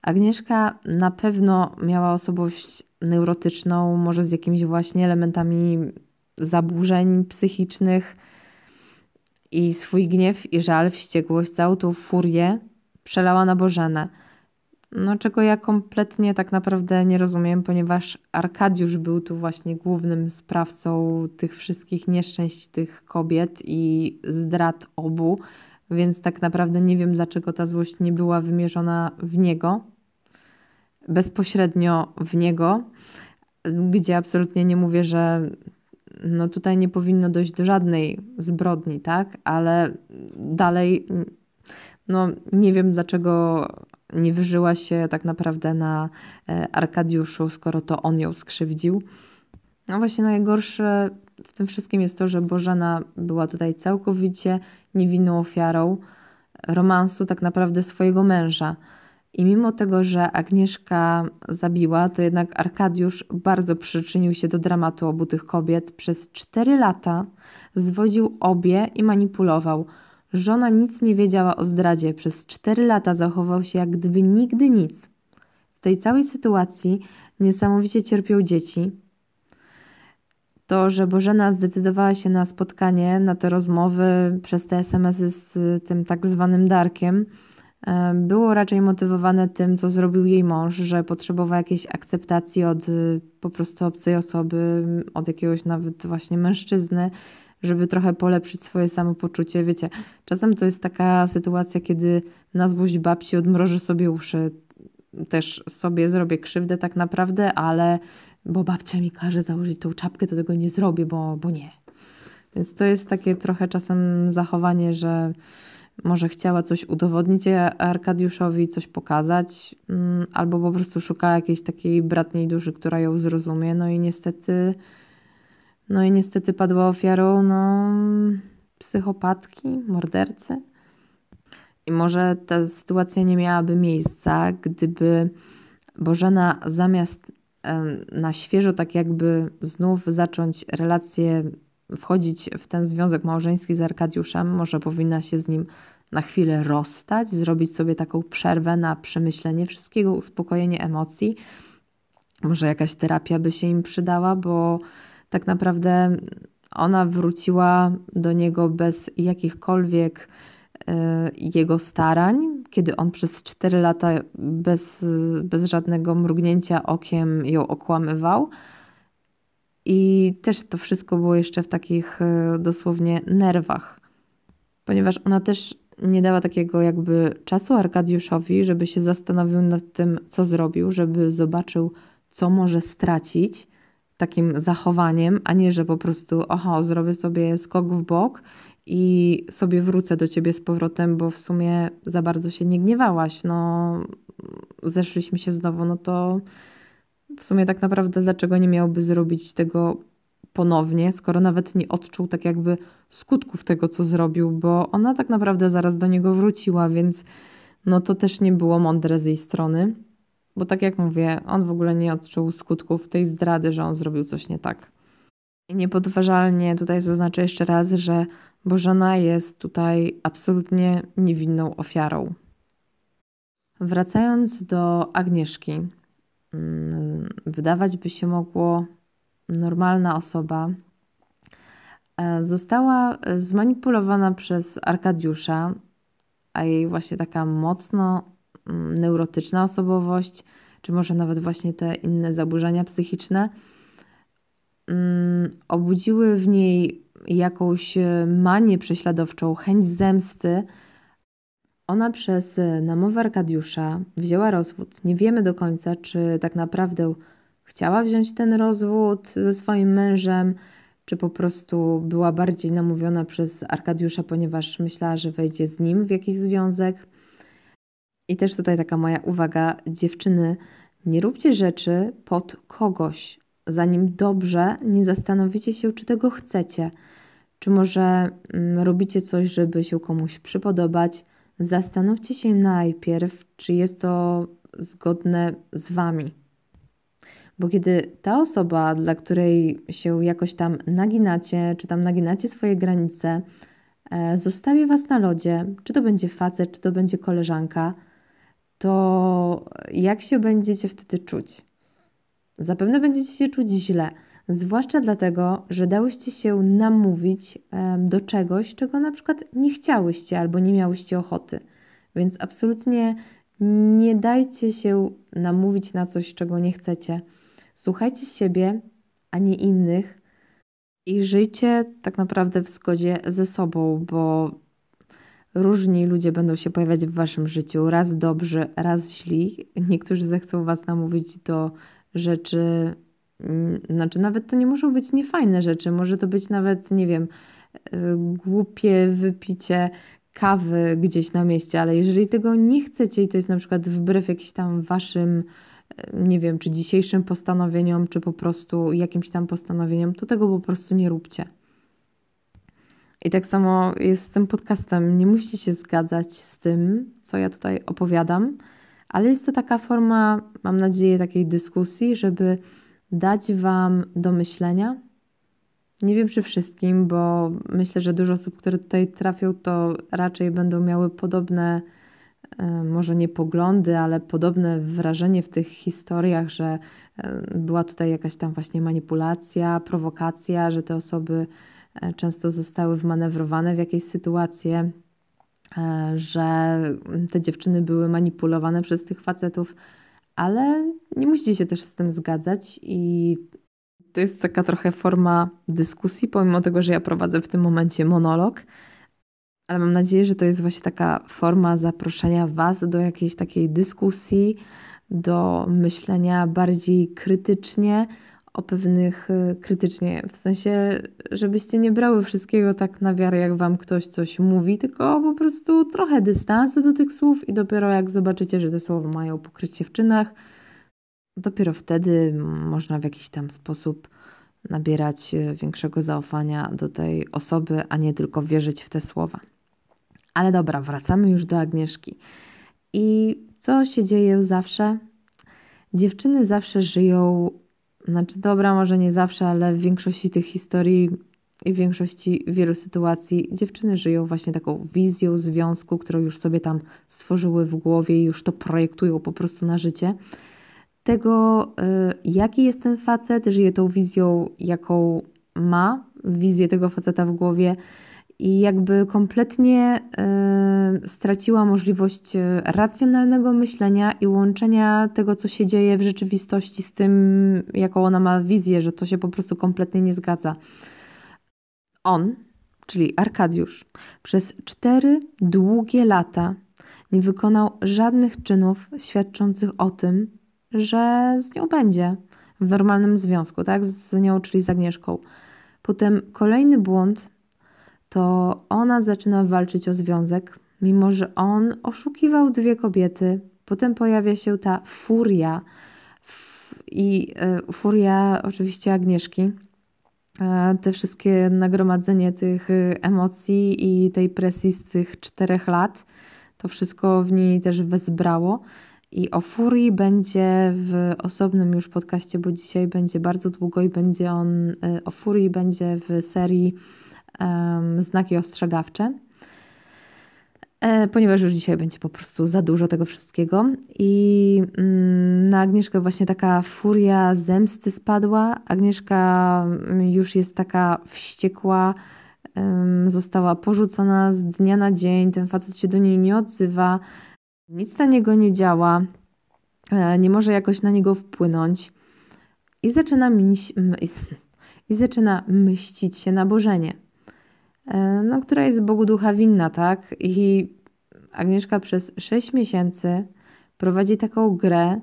Agnieszka na pewno miała osobowość neurotyczną, może z jakimiś właśnie elementami zaburzeń psychicznych. I swój gniew i żal, wściekłość, całą tą furię przelała na Bożenę no czego ja kompletnie tak naprawdę nie rozumiem, ponieważ Arkadiusz był tu właśnie głównym sprawcą tych wszystkich nieszczęść tych kobiet i zdrad obu, więc tak naprawdę nie wiem, dlaczego ta złość nie była wymierzona w niego, bezpośrednio w niego, gdzie absolutnie nie mówię, że no tutaj nie powinno dojść do żadnej zbrodni, tak? Ale dalej no nie wiem, dlaczego nie wyżyła się tak naprawdę na e, Arkadiuszu, skoro to on ją skrzywdził. No właśnie najgorsze w tym wszystkim jest to, że Bożena była tutaj całkowicie niewinną ofiarą romansu tak naprawdę swojego męża. I mimo tego, że Agnieszka zabiła, to jednak Arkadiusz bardzo przyczynił się do dramatu obu tych kobiet. Przez cztery lata zwodził obie i manipulował. Żona nic nie wiedziała o zdradzie. Przez cztery lata zachował się jak gdyby nigdy nic. W tej całej sytuacji niesamowicie cierpią dzieci. To, że Bożena zdecydowała się na spotkanie, na te rozmowy przez te SMS-y z y, tym tak zwanym Darkiem, e, było raczej motywowane tym, co zrobił jej mąż, że potrzebował jakiejś akceptacji od y, po prostu obcej osoby, od jakiegoś nawet właśnie mężczyzny, żeby trochę polepszyć swoje samopoczucie. Wiecie, czasem to jest taka sytuacja, kiedy na złość babci odmroży sobie uszy. Też sobie zrobię krzywdę tak naprawdę, ale bo babcia mi każe założyć tą czapkę, to tego nie zrobię, bo, bo nie. Więc to jest takie trochę czasem zachowanie, że może chciała coś udowodnić Arkadiuszowi, coś pokazać, mm, albo po prostu szuka jakiejś takiej bratniej duszy, która ją zrozumie. No i niestety no i niestety padła ofiarą no, psychopatki, mordercy. I może ta sytuacja nie miałaby miejsca, gdyby Bożena zamiast na świeżo, tak jakby znów zacząć relację, wchodzić w ten związek małżeński z Arkadiuszem, może powinna się z nim na chwilę rozstać, zrobić sobie taką przerwę na przemyślenie wszystkiego, uspokojenie emocji. Może jakaś terapia by się im przydała, bo tak naprawdę ona wróciła do niego bez jakichkolwiek e, jego starań, kiedy on przez 4 lata bez, bez żadnego mrugnięcia okiem ją okłamywał. I też to wszystko było jeszcze w takich e, dosłownie nerwach, ponieważ ona też nie dała takiego jakby czasu Arkadiuszowi, żeby się zastanowił nad tym, co zrobił, żeby zobaczył, co może stracić takim zachowaniem, a nie, że po prostu, oho, zrobię sobie skok w bok i sobie wrócę do ciebie z powrotem, bo w sumie za bardzo się nie gniewałaś. No, zeszliśmy się znowu, no to w sumie tak naprawdę dlaczego nie miałby zrobić tego ponownie, skoro nawet nie odczuł tak jakby skutków tego, co zrobił, bo ona tak naprawdę zaraz do niego wróciła, więc no to też nie było mądre z jej strony. Bo tak jak mówię, on w ogóle nie odczuł skutków tej zdrady, że on zrobił coś nie tak. I niepodważalnie tutaj zaznaczę jeszcze raz, że Bożona jest tutaj absolutnie niewinną ofiarą. Wracając do Agnieszki, mm, wydawać by się mogło normalna osoba, e, została zmanipulowana przez Arkadiusza, a jej właśnie taka mocno Mm, neurotyczna osobowość, czy może nawet właśnie te inne zaburzenia psychiczne, mm, obudziły w niej jakąś e, manię prześladowczą, chęć zemsty. Ona przez e, namowę Arkadiusza wzięła rozwód. Nie wiemy do końca, czy tak naprawdę chciała wziąć ten rozwód ze swoim mężem, czy po prostu była bardziej namówiona przez Arkadiusza, ponieważ myślała, że wejdzie z nim w jakiś związek. I też tutaj taka moja uwaga, dziewczyny, nie róbcie rzeczy pod kogoś, zanim dobrze nie zastanowicie się, czy tego chcecie. Czy może mm, robicie coś, żeby się komuś przypodobać? Zastanówcie się najpierw, czy jest to zgodne z wami. Bo kiedy ta osoba, dla której się jakoś tam naginacie, czy tam naginacie swoje granice, e, zostawi was na lodzie, czy to będzie facet, czy to będzie koleżanka, to jak się będziecie wtedy czuć? Zapewne będziecie się czuć źle, zwłaszcza dlatego, że dałyście się namówić do czegoś, czego na przykład nie chciałyście albo nie miałyście ochoty. Więc absolutnie nie dajcie się namówić na coś, czego nie chcecie. Słuchajcie siebie, a nie innych i żyjcie tak naprawdę w zgodzie ze sobą, bo różni ludzie będą się pojawiać w waszym życiu, raz dobrzy, raz źli. Niektórzy zechcą was namówić do rzeczy, mm, znaczy nawet to nie muszą być niefajne rzeczy, może to być nawet, nie wiem, e, głupie wypicie kawy gdzieś na mieście, ale jeżeli tego nie chcecie i to jest na przykład wbrew jakiś tam waszym e, nie wiem, czy dzisiejszym postanowieniom, czy po prostu jakimś tam postanowieniom, to tego po prostu nie róbcie. I tak samo jest z tym podcastem. Nie musicie się zgadzać z tym, co ja tutaj opowiadam, ale jest to taka forma, mam nadzieję, takiej dyskusji, żeby dać Wam do myślenia. Nie wiem, czy wszystkim, bo myślę, że dużo osób, które tutaj trafią, to raczej będą miały podobne, e, może nie poglądy, ale podobne wrażenie w tych historiach, że e, była tutaj jakaś tam właśnie manipulacja, prowokacja, że te osoby E, często zostały wmanewrowane w jakieś sytuacje, e, że te dziewczyny były manipulowane przez tych facetów, ale nie musicie się też z tym zgadzać i to jest taka trochę forma dyskusji, pomimo tego, że ja prowadzę w tym momencie monolog, ale mam nadzieję, że to jest właśnie taka forma zaproszenia Was do jakiejś takiej dyskusji, do myślenia bardziej krytycznie, o pewnych y, krytycznie, w sensie, żebyście nie brały wszystkiego tak na wiarę, jak wam ktoś coś mówi, tylko po prostu trochę dystansu do tych słów i dopiero jak zobaczycie, że te słowa mają pokrycie w czynach, dopiero wtedy można w jakiś tam sposób nabierać y, większego zaufania do tej osoby, a nie tylko wierzyć w te słowa. Ale dobra, wracamy już do Agnieszki. I co się dzieje zawsze? Dziewczyny zawsze żyją znaczy, dobra, może nie zawsze, ale w większości tych historii i w większości wielu sytuacji dziewczyny żyją właśnie taką wizją związku, którą już sobie tam stworzyły w głowie i już to projektują po prostu na życie. Tego, y, jaki jest ten facet, żyje tą wizją, jaką ma, wizję tego faceta w głowie i jakby kompletnie y, straciła możliwość e, racjonalnego myślenia i łączenia tego, co się dzieje w rzeczywistości, z tym, jaką ona ma wizję, że to się po prostu kompletnie nie zgadza. On, czyli Arkadiusz, przez cztery długie lata nie wykonał żadnych czynów świadczących o tym, że z nią będzie w normalnym związku, tak? Z nią, czyli z Agnieszką. Potem kolejny błąd to ona zaczyna walczyć o związek, mimo że on oszukiwał dwie kobiety. Potem pojawia się ta furia i y, furia oczywiście Agnieszki. E, te wszystkie nagromadzenie tych e, emocji i tej presji z tych czterech lat, to wszystko w niej też wezbrało. I o furii będzie w osobnym już podcaście, bo dzisiaj będzie bardzo długo i będzie on o furii będzie w serii znaki ostrzegawcze, e, ponieważ już dzisiaj będzie po prostu za dużo tego wszystkiego. I mm, na Agnieszkę właśnie taka furia zemsty spadła. Agnieszka mm, już jest taka wściekła, została porzucona z dnia na dzień, ten facet się do niej nie odzywa, nic na niego nie działa, e, nie może jakoś na niego wpłynąć. I zaczyna, miś, i zaczyna mścić się na Bożenie. E, no, która jest Bogu ducha winna, tak? I Agnieszka przez 6 miesięcy prowadzi taką grę,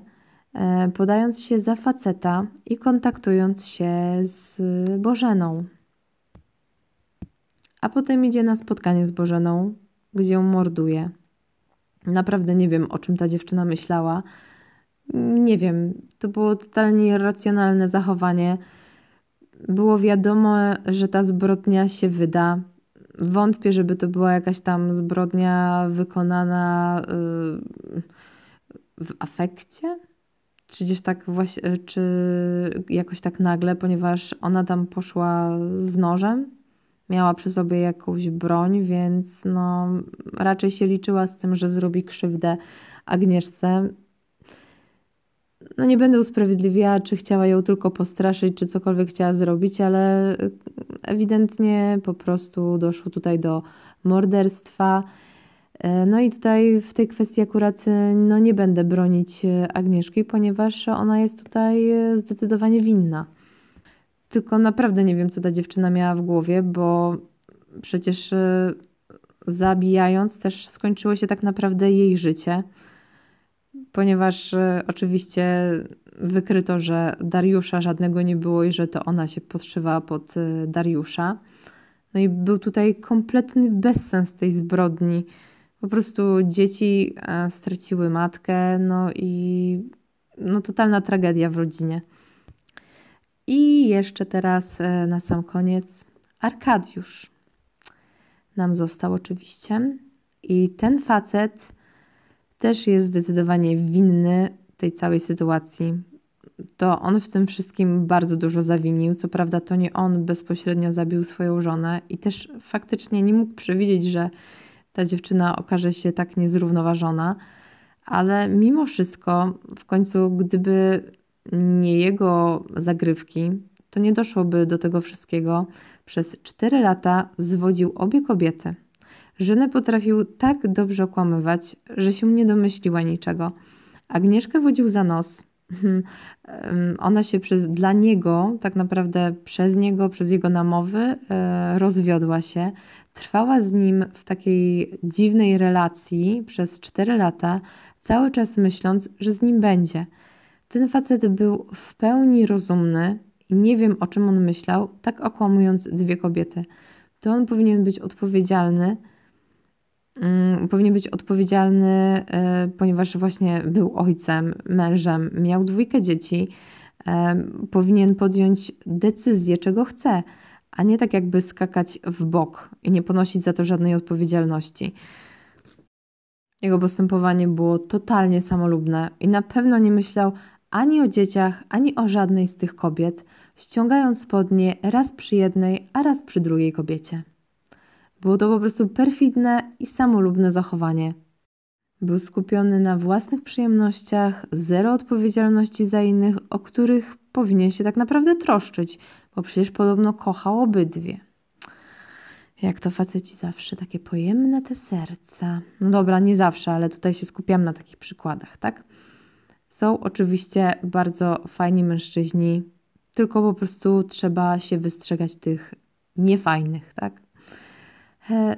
e, podając się za faceta i kontaktując się z Bożeną. A potem idzie na spotkanie z Bożeną, gdzie ją morduje. Naprawdę nie wiem, o czym ta dziewczyna myślała. Nie wiem, to było totalnie irracjonalne zachowanie było wiadomo, że ta zbrodnia się wyda. Wątpię, żeby to była jakaś tam zbrodnia wykonana y, w afekcie. Czy gdzieś tak właśnie, czy jakoś tak nagle, ponieważ ona tam poszła z nożem, miała przy sobie jakąś broń, więc no raczej się liczyła z tym, że zrobi krzywdę Agnieszce no nie będę usprawiedliwiała, czy chciała ją tylko postraszyć, czy cokolwiek chciała zrobić, ale ewidentnie po prostu doszło tutaj do morderstwa. No i tutaj w tej kwestii akurat no nie będę bronić Agnieszki, ponieważ ona jest tutaj zdecydowanie winna. Tylko naprawdę nie wiem, co ta dziewczyna miała w głowie, bo przecież e, zabijając też skończyło się tak naprawdę jej życie ponieważ e, oczywiście wykryto, że Dariusza żadnego nie było i że to ona się podszywała pod e, Dariusza. No i był tutaj kompletny bezsens tej zbrodni. Po prostu dzieci e, straciły matkę, no i no totalna tragedia w rodzinie. I jeszcze teraz na sam koniec Arkadiusz nam został oczywiście. I ten facet też jest zdecydowanie winny tej całej sytuacji. To on w tym wszystkim bardzo dużo zawinił. Co prawda, to nie on bezpośrednio zabił swoją żonę i też faktycznie nie mógł przewidzieć, że ta dziewczyna okaże się tak niezrównoważona, ale mimo wszystko, w końcu, gdyby nie jego zagrywki, to nie doszłoby do tego wszystkiego. Przez cztery lata zwodził obie kobiety. Żenę potrafił tak dobrze okłamywać, że się nie domyśliła niczego. Agnieszkę wodził za nos. Hmm, ona się przez, dla niego, tak naprawdę przez niego, przez jego namowy, e, rozwiodła się. Trwała z nim w takiej dziwnej relacji przez 4 lata, cały czas myśląc, że z nim będzie. Ten facet był w pełni rozumny i nie wiem o czym on myślał, tak okłamując dwie kobiety. To on powinien być odpowiedzialny Mm, powinien być odpowiedzialny, e, ponieważ właśnie był ojcem, mężem, miał dwójkę dzieci, e, powinien podjąć decyzję, czego chce, a nie tak jakby skakać w bok i nie ponosić za to żadnej odpowiedzialności. Jego postępowanie było totalnie samolubne i na pewno nie myślał ani o dzieciach, ani o żadnej z tych kobiet, ściągając spodnie raz przy jednej, a raz przy drugiej kobiecie. Było to po prostu perfidne i samolubne zachowanie. Był skupiony na własnych przyjemnościach, zero odpowiedzialności za innych, o których powinien się tak naprawdę troszczyć, bo przecież podobno kochał obydwie. Jak to faceci zawsze, takie pojemne te serca. No dobra, nie zawsze, ale tutaj się skupiam na takich przykładach, tak? Są oczywiście bardzo fajni mężczyźni, tylko po prostu trzeba się wystrzegać tych niefajnych, tak? E,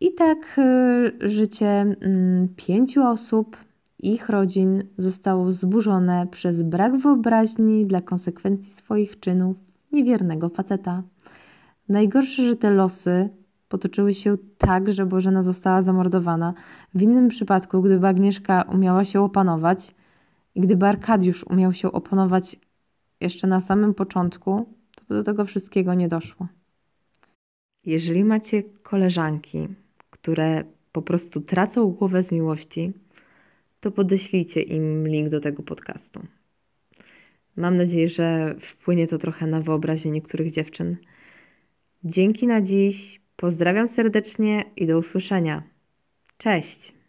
I tak e, życie mm, pięciu osób, ich rodzin zostało zburzone przez brak wyobraźni dla konsekwencji swoich czynów niewiernego faceta. Najgorsze, że te losy potoczyły się tak, że Bożena została zamordowana. W innym przypadku, gdyby Agnieszka umiała się opanować i gdyby Arkadiusz umiał się opanować jeszcze na samym początku, to by do tego wszystkiego nie doszło. Jeżeli macie koleżanki, które po prostu tracą głowę z miłości, to podeślijcie im link do tego podcastu. Mam nadzieję, że wpłynie to trochę na wyobraźnię niektórych dziewczyn. Dzięki na dziś. Pozdrawiam serdecznie i do usłyszenia. Cześć!